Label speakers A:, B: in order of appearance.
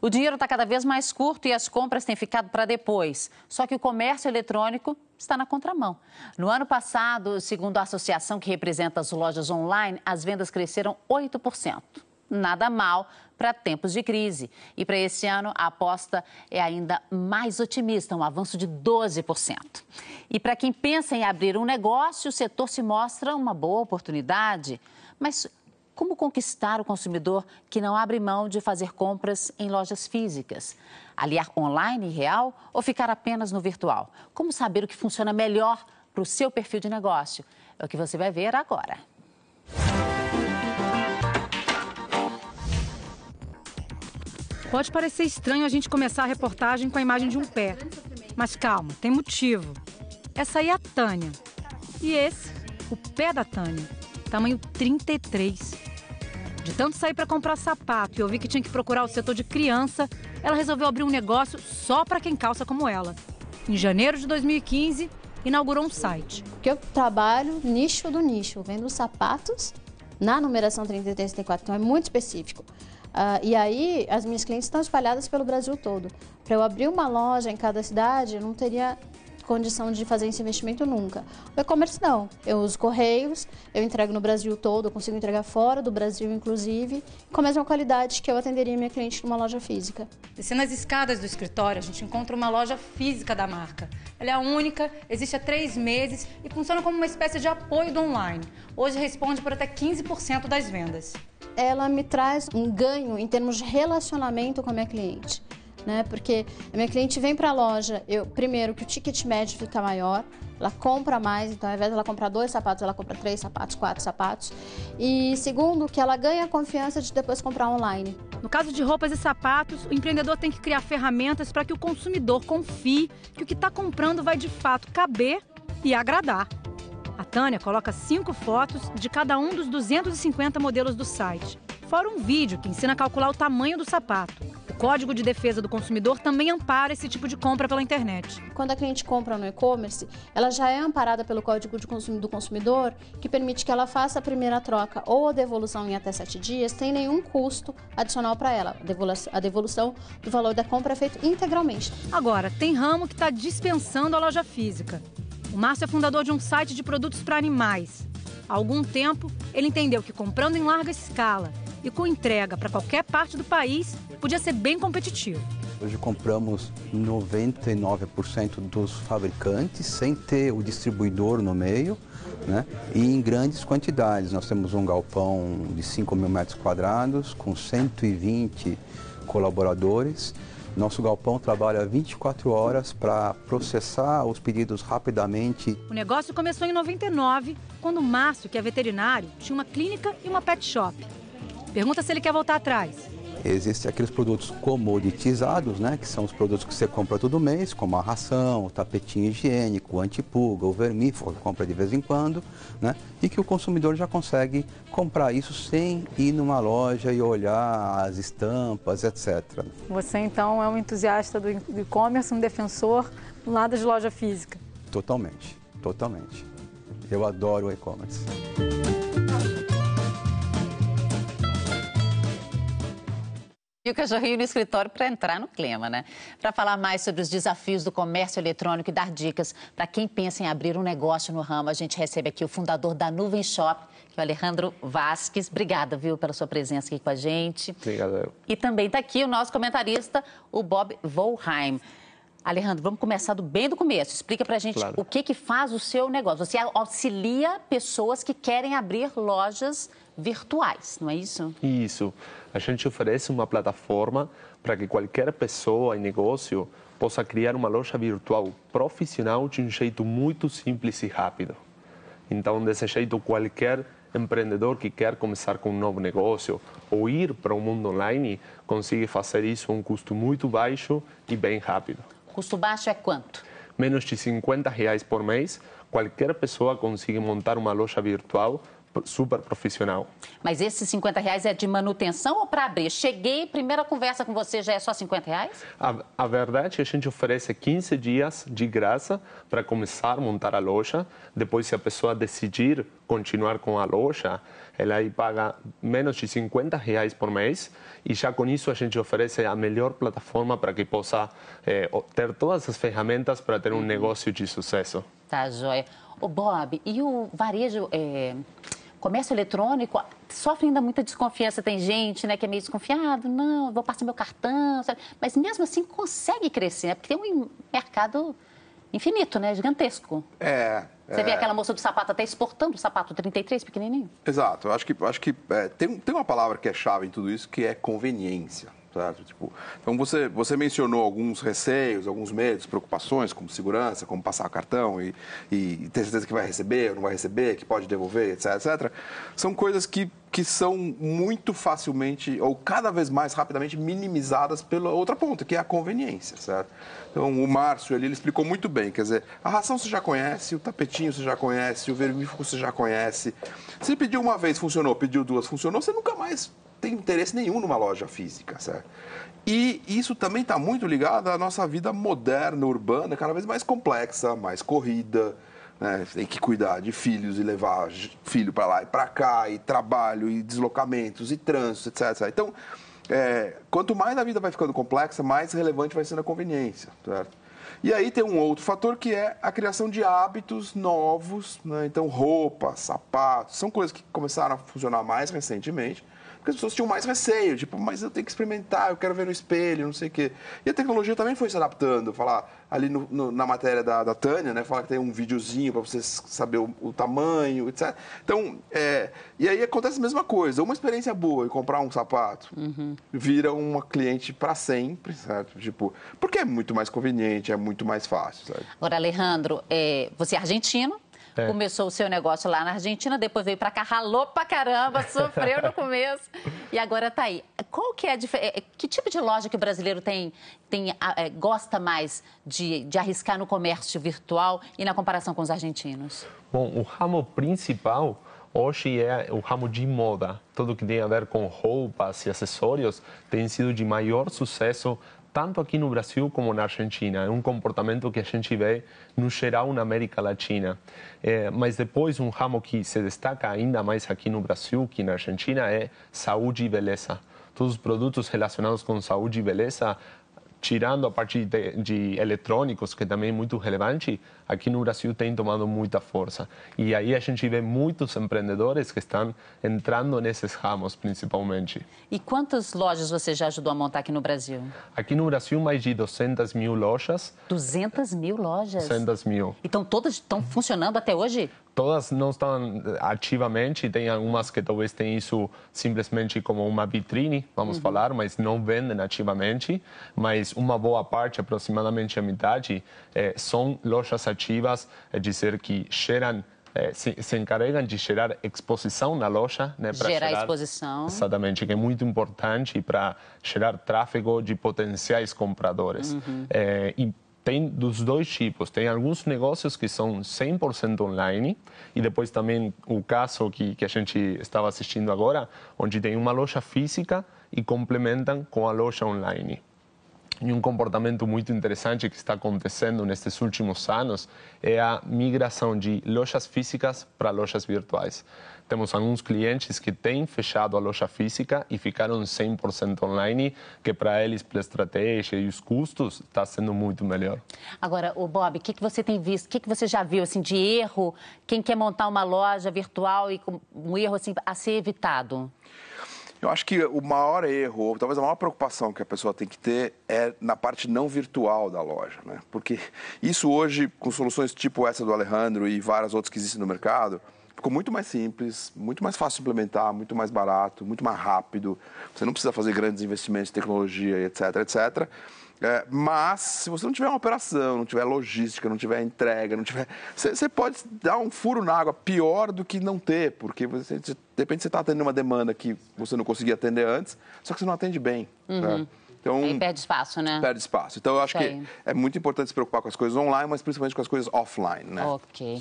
A: O dinheiro está cada vez mais curto e as compras têm ficado para depois. Só que o comércio eletrônico está na contramão. No ano passado, segundo a associação que representa as lojas online, as vendas cresceram 8%. Nada mal para tempos de crise. E para esse ano, a aposta é ainda mais otimista, um avanço de 12%. E para quem pensa em abrir um negócio, o setor se mostra uma boa oportunidade. Mas como conquistar o consumidor que não abre mão de fazer compras em lojas físicas? Aliar online e real ou ficar apenas no virtual? Como saber o que funciona melhor para o seu perfil de negócio? É o que você vai ver agora.
B: Pode parecer estranho a gente começar a reportagem com a imagem de um pé. Mas calma, tem motivo. Essa aí é a Tânia. E esse, o pé da Tânia tamanho 33. De tanto sair para comprar sapato e ouvir que tinha que procurar o setor de criança, ela resolveu abrir um negócio só para quem calça como ela. Em janeiro de
C: 2015,
B: inaugurou um site.
C: Que eu trabalho nicho do nicho, vendo sapatos na numeração 33 34, então é muito específico. Uh, e aí, as minhas clientes estão espalhadas pelo Brasil todo. Para eu abrir uma loja em cada cidade, eu não teria condição de fazer esse investimento nunca. O e-commerce não. Eu uso correios, eu entrego no Brasil todo, eu consigo entregar fora do Brasil, inclusive, com a mesma qualidade que eu atenderia minha cliente numa loja física.
B: Descendo as escadas do escritório, a gente encontra uma loja física da marca. Ela é a única, existe há três meses e funciona como uma espécie de apoio do online. Hoje responde por até 15% das vendas
C: ela me traz um ganho em termos de relacionamento com a minha cliente né? Porque a minha cliente vem para a loja, eu primeiro que o ticket médio fica maior, ela compra mais, então ao invés dela comprar dois sapatos, ela compra três sapatos, quatro sapatos. E segundo, que ela ganha a confiança de depois comprar online. No caso de roupas e sapatos,
B: o empreendedor tem que criar ferramentas para que o consumidor confie que o que está comprando vai de fato caber e agradar. A Tânia coloca cinco fotos de cada um dos 250 modelos do site. Fora um vídeo que ensina a calcular o tamanho do sapato.
C: O Código de Defesa do Consumidor também ampara esse tipo de compra pela internet. Quando a cliente compra no e-commerce, ela já é amparada pelo Código de Consumo do Consumidor, que permite que ela faça a primeira troca ou a devolução em até sete dias sem nenhum custo adicional para ela. A devolução do valor da compra é feita integralmente.
B: Agora, tem ramo que está dispensando a loja física. O Márcio é fundador de um site de produtos para animais. Há algum tempo, ele entendeu que comprando em larga escala e com entrega para qualquer parte do país, podia ser bem competitivo.
D: Hoje compramos 99% dos fabricantes sem ter o distribuidor no meio né? e em grandes quantidades. Nós temos um galpão de 5 mil metros quadrados com 120 colaboradores. Nosso galpão trabalha 24 horas para processar os pedidos rapidamente.
B: O negócio começou em 99, quando o Márcio, que é veterinário, tinha uma clínica e uma pet shop. Pergunta se ele quer voltar atrás.
D: Existem aqueles produtos comoditizados, né, que são os produtos que você compra todo mês, como a ração, o tapetinho higiênico, o antipulga, o vermífugo, que compra de vez em quando, né, e que o consumidor já consegue comprar isso sem ir numa loja e olhar as estampas, etc.
B: Você então é um entusiasta do e-commerce, um defensor do lado de loja física?
D: Totalmente, totalmente. Eu adoro o e-commerce.
A: E o cachorrinho no escritório para entrar no clima, né? Para falar mais sobre os desafios do comércio eletrônico e dar dicas para quem pensa em abrir um negócio no ramo, a gente recebe aqui o fundador da Nuvem Shop, que é o Alejandro Vasques. Obrigada, viu, pela sua presença aqui com a gente. Obrigado. E também está aqui o nosso comentarista, o Bob Volheim. Alejandro, vamos começar do bem do começo. Explica para a gente claro. o que, que faz o seu negócio. Você auxilia pessoas que querem abrir lojas virtuais, não é isso?
E: Isso. A gente oferece uma plataforma para que qualquer pessoa em negócio possa criar uma loja virtual profissional de um jeito muito simples e rápido. Então, desse jeito, qualquer empreendedor que quer começar com um novo negócio ou ir para o mundo online consegue fazer isso a um custo muito baixo e bem rápido.
A: Custo baixo é quanto?
E: Menos de 50 reais por mês, qualquer pessoa consegue montar uma loja virtual super profissional.
A: Mas esses 50 reais é de manutenção ou para abrir? Cheguei, primeira conversa com você já é só 50 reais?
E: A, a verdade é que a gente oferece 15 dias de graça para começar a montar a loja. Depois, se a pessoa decidir continuar com a loja, ela aí paga menos de 50 reais por mês e já com isso a gente oferece a melhor plataforma para que possa é, ter todas as ferramentas para ter um negócio de sucesso.
A: Tá, joia. O Bob, e o varejo... É comércio eletrônico ah, sofre ainda muita desconfiança. Tem gente né, que é meio desconfiado, não, vou passar meu cartão, sabe? mas mesmo assim consegue crescer, né? porque tem um mercado infinito, né? gigantesco.
D: É, você é... vê aquela
A: moça do sapato até exportando o sapato 33 pequenininho.
D: Exato. Eu acho que, acho que é, tem, tem uma palavra que é chave em tudo isso, que é conveniência. Certo? Tipo, então você, você mencionou alguns receios, alguns medos, preocupações, como segurança, como passar o cartão e, e ter certeza que vai receber ou não vai receber, que pode devolver, etc, etc. São coisas que, que são muito facilmente ou cada vez mais rapidamente minimizadas pela outra ponta, que é a conveniência, certo? Então, o Márcio ele, ele explicou muito bem, quer dizer, a ração você já conhece, o tapetinho você já conhece, o vermífugo você já conhece. Se pediu uma vez, funcionou, pediu duas, funcionou, você nunca mais tem interesse nenhum numa loja física, certo? E isso também está muito ligado à nossa vida moderna, urbana, cada vez mais complexa, mais corrida. Né? Tem que cuidar de filhos e levar filho para lá e para cá, e trabalho, e deslocamentos, e trânsito, etc. Então, é, quanto mais a vida vai ficando complexa, mais relevante vai sendo a conveniência, certo? E aí tem um outro fator que é a criação de hábitos novos, né? então roupa, sapatos, são coisas que começaram a funcionar mais recentemente porque as pessoas tinham mais receio, tipo, mas eu tenho que experimentar, eu quero ver no espelho, não sei o quê. E a tecnologia também foi se adaptando. Falar ali no, no, na matéria da, da Tânia, né? falar que tem um videozinho para você saber o, o, tamanho, etc. Então, é, e aí acontece a mesma coisa. Uma experiência boa e comprar um sapato uhum. vira uma cliente para sempre, certo? Tipo, porque é muito mais conveniente, é muito mais fácil, sabe?
A: Agora, Alejandro, é, você é argentino, é. Começou o seu negócio lá na Argentina, depois veio para cá, ralou pra caramba, sofreu no começo e agora tá aí. Qual que é a diferença? É, é, que tipo de loja que o brasileiro tem, tem é, gosta mais de, de arriscar no comércio virtual e na comparação com os argentinos?
E: Bom, o ramo principal hoje é o ramo de moda. Tudo que tem a ver com roupas e acessórios tem sido de maior sucesso tanto aqui no Brasil como na Argentina. É um comportamento que a gente vê, no geral, na América Latina. É, mas depois, um ramo que se destaca ainda mais aqui no Brasil que na Argentina é saúde e beleza. Todos os produtos relacionados com saúde e beleza tirando a parte de, de, eletrônicos, que também é muito relevante, aqui no Brasil tem tomado muita força. E aí a gente vê muitos empreendedores que estão entrando nesses ramos, principalmente.
A: E quantas lojas você já ajudou a montar aqui no Brasil?
E: Aqui no Brasil, mais de 200 mil lojas.
A: 200 mil lojas?
E: 200 mil.
A: Então, todas estão funcionando até hoje?
E: todas não estão ativamente, tem algumas que talvez tenham isso simplesmente como uma vitrine, vamos uhum. falar, mas não vendem ativamente. Mas uma boa parte, aproximadamente a metade, é, são lojas ativas, é eh, dizer, que geram eh, se, se, encarregam de gerar exposição na loja. Né, gerar, gerar exposição. Exatamente, que é muito importante para gerar tráfego de potenciais compradores. Uhum. É, e tem dos dois tipos. Tem alguns negócios que são 100% online e depois também o caso que, que a gente estava assistindo agora, onde tem uma loja física e complementam com a loja online e um comportamento muito interessante que está acontecendo nestes últimos anos é a migração de lojas físicas para lojas virtuais. Temos alguns clientes que têm fechado a loja física e ficaram 100% online, que para eles, pela estratégia e os custos, está sendo muito melhor.
A: Agora, o oh, Bob, o que, que você tem visto? O que, que você já viu assim, de erro? Quem quer montar uma loja virtual e um erro assim, a ser evitado?
D: Eu acho que o maior erro, ou talvez a maior preocupação que a pessoa tem que ter é na parte não virtual da loja, né? Porque isso hoje, com soluções tipo essa do Alejandro e várias outras que existem no mercado, ficou muito mais simples, muito mais fácil de implementar, muito mais barato, muito mais rápido. Você não precisa fazer grandes investimentos em tecnologia, etc, etc. É, mas, se você não tiver uma operação, não tiver logística, não tiver entrega, não tiver. Você pode dar um furo na água pior do que não ter, porque você, de repente você está atendendo uma demanda que você não conseguia atender antes, só que você não atende bem. Uhum. Né? Então, e
A: perde espaço, né?
D: Perde espaço. Então, eu acho Sei. que é muito importante se preocupar com as coisas online, mas principalmente com as coisas offline, né?
A: Ok.